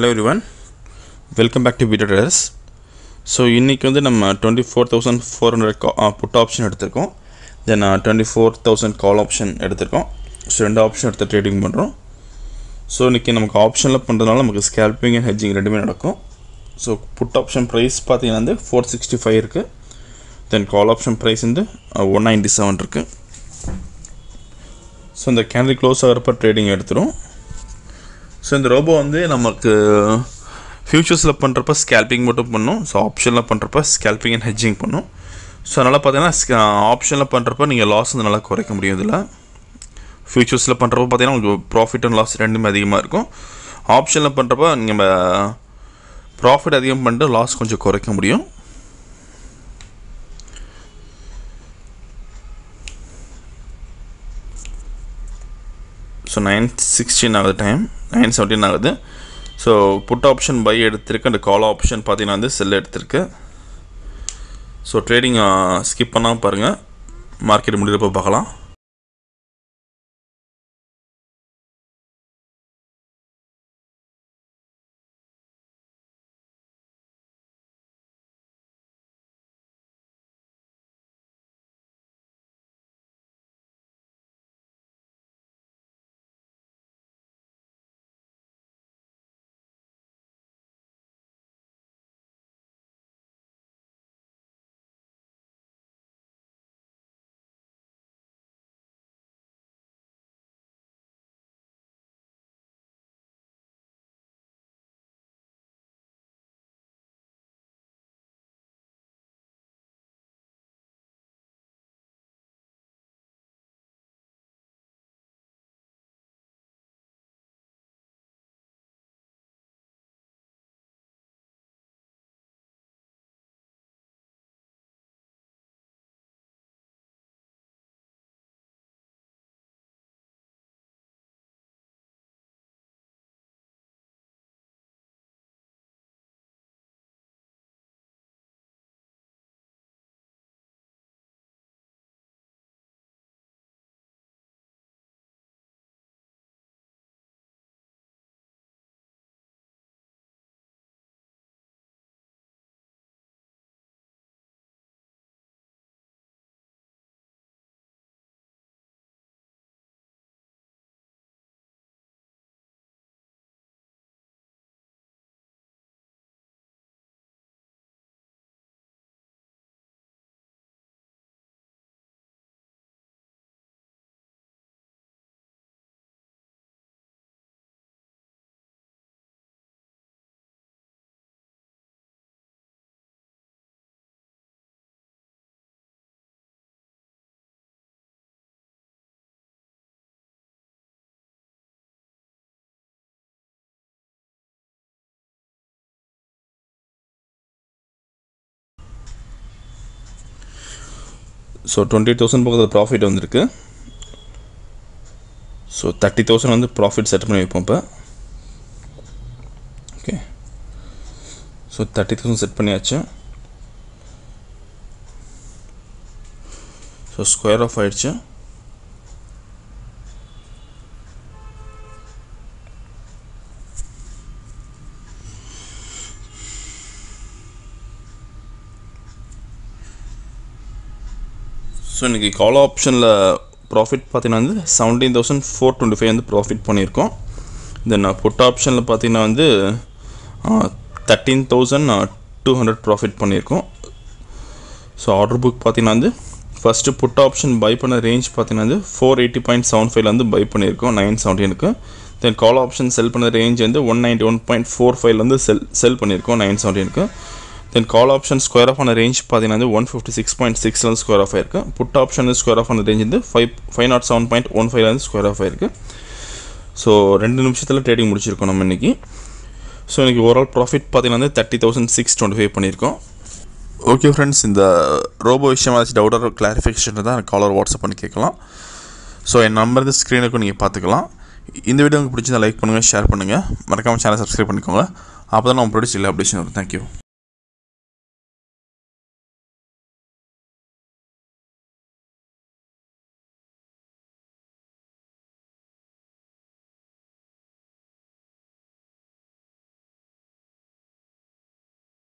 hello everyone welcome back to Peter trades so இன்றைக்கி வந்து நம்ம twenty four thousand four hundred கா put option எடுத்திருக்கோம் then twenty four thousand call option எடுத்திருக்கோம் so ரெண்டு option எடுத்து ட்ரேடிங் பண்ணுறோம் ஸோ இன்றைக்கி நமக்கு ஆப்ஷனில் பண்ணுறதுனால நமக்கு ஸ்கேல்பிங் அண்ட் ஹெஜ்ஜிங் ரெண்டுமே நடக்கும் ஸோ புட் ஆப்ஷன் ப்ரைஸ் பார்த்தீங்கன்னா வந்து ஃபோர் சிக்ஸ்டி ஃபைவ் இருக்குது தென் கால் ஆப்ஷன் ப்ரைஸ் வந்து ஒன் நைன்ட்டி செவன் இருக்குது ஸோ இந்த கேண்டில் க்ளோஸ் ஆகிறப்ப ட்ரேடிங் எடுத்துரும் ஸோ இந்த ரோபோ வந்து நமக்கு ஃப்யூச்சர்ஸில் பண்ணுறப்ப ஸ்கேல்பிங் மட்டும் பண்ணும் ஸோ ஆப்ஷனில் பண்ணுறப்ப ஸ்கேல்பிங் அண்ட் ஹெட்ஜிங் பண்ணும் ஸோ அதனால் பார்த்தீங்கன்னா ஆப்ஷனில் பண்ணுறப்ப நீங்கள் லாஸ் வந்து நல்லா குறைக்க முடியும் இதில் ஃப்யூச்சர்ஸில் பண்ணுறப்ப பார்த்தீங்கன்னா உங்களுக்கு ப்ராஃபிட் அண்ட் லாஸ் ரெண்டுமே அதிகமாக இருக்கும் ஆப்ஷனில் பண்ணுறப்ப நீங்கள் ப்ராஃபிட் அதிகம் பண்ணிட்டு லாஸ் கொஞ்சம் குறைக்க முடியும் ஸோ நைன் சிக்ஸ்டீன் ஆகுது டைம் நைன் செவன்டீன் ஆகுது ஸோ புட் ஆப்ஷன் பை எடுத்திருக்கு அண்ட் கால் ஆப்ஷன் பார்த்தீங்கன்னா வந்து செல் எடுத்திருக்கு ஸோ ட்ரேடிங் ஸ்கிப் பண்ணாமல் பாருங்கள் மார்க்கெட் முடிகிறப்ப பார்க்கலாம் ஸோ டுவெண்ட்டி தௌசண்ட் பக்கத்தில் ப்ராஃபிட் வந்திருக்கு ஸோ தேர்ட்டி தௌசண்ட் வந்து ப்ராஃபிட் செட் பண்ணி வைப்போம் இப்போ okay so thirty thousand set பண்ணியாச்சு ஸோ ஸ்கொயர் ஆஃப் ஆகிடுச்சு ஸோ இன்றைக்கி கால் ஆப்ஷனில் ப்ராஃபிட் பார்த்தீங்கன்னா வந்து seventeen thousand four twenty five வந்து ப்ராஃபிட் பண்ணியிருக்கோம் தென் புட் ஆப்ஷனில் பார்த்தீங்கன்னா வந்து thirteen thousand two hundred profit பண்ணியிருக்கோம் ஸோ ஆர்டர் புக் பார்த்தீங்கன்னா வந்து ஃபஸ்ட்டு புட் ஆப்ஷன் பை பண்ண ரேஞ்ச் பார்த்தீங்கன்னா வந்து ஃபோர் எயிட்டி பாயிண்ட் செவன் ஃபைவ்ல வந்து பை பண்ணியிருக்கோம் நைன் செவன்டீனுக்கு தென் கால் ஆப்ஷன் செல் பண்ண ரேஞ்ச் வந்து one ninety one point four ஃபைவ்லேருந்து செல் செல் பண்ணியிருக்கோம் நைன் செவன்டீனுக்கு then call option square off ஆன ரேஞ்ச் பார்த்தீங்கன்னா வந்து ஒன் ஃபிஃப்டி சிக்ஸ் பாயிண்ட் சிக்ஸில் வந்து ஸ்கொயர் ஆஃப் ஆயிருக்கு புட் ஆப்ஷன் வந்து ஸ்கொயர் ஆஃப் ஆன ரேஞ்ச் வந்து five five nought seven point one ஃபைவ்ல வந்து ஸ்கொயர் ஆஃப் ஆயிருக்கு ஸோ ரெண்டு நிமிஷத்தில் ட்ரேடிங் முடிச்சிருக்கோம் நம்ம இன்றைக்கி ஸோ இன்றைக்கி ஓவரால் ப்ராஃபிட் பார்த்தீங்கன்னா வந்து thirty thousand six twenty five பண்ணியிருக்கோம் ஓகே ஃப்ரெண்ட்ஸ் இந்த ரோபோ விஷயம் ஏதாச்சும் டவுட்டாக கிளாரிஃபிகேஷன் தான் காலர் வாட்ஸ்அப் பண்ணி கேட்கலாம் ஸோ என் நம்பர் இந்த ஸ்க்ரீனுக்கும் நீங்கள் பார்த்துக்கலாம் இந்த வீடியோ உங்களுக்கு பிடிச்சிருந்தா லைக் பண்ணுங்கள் ஷேர் பண்ணுங்கள் மறக்காமல் சேனல் சப்ஸ்கிரைப் பண்ணிக்கோங்க அப்போ தான் நான் ப்ரொடியூஸ் இல்லை அப்படின்னு வரும் தேங்க்யூ